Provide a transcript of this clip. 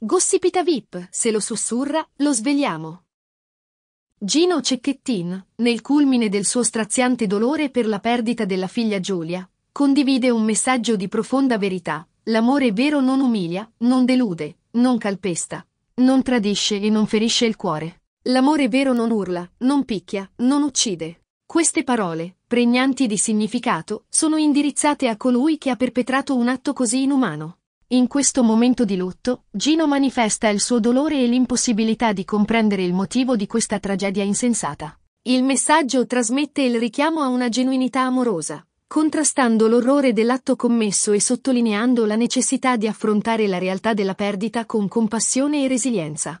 Gossipita VIP, se lo sussurra, lo svegliamo. Gino Cecchettin, nel culmine del suo straziante dolore per la perdita della figlia Giulia, condivide un messaggio di profonda verità. L'amore vero non umilia, non delude, non calpesta, non tradisce e non ferisce il cuore. L'amore vero non urla, non picchia, non uccide. Queste parole, pregnanti di significato, sono indirizzate a colui che ha perpetrato un atto così inumano. In questo momento di lutto, Gino manifesta il suo dolore e l'impossibilità di comprendere il motivo di questa tragedia insensata. Il messaggio trasmette il richiamo a una genuinità amorosa, contrastando l'orrore dell'atto commesso e sottolineando la necessità di affrontare la realtà della perdita con compassione e resilienza.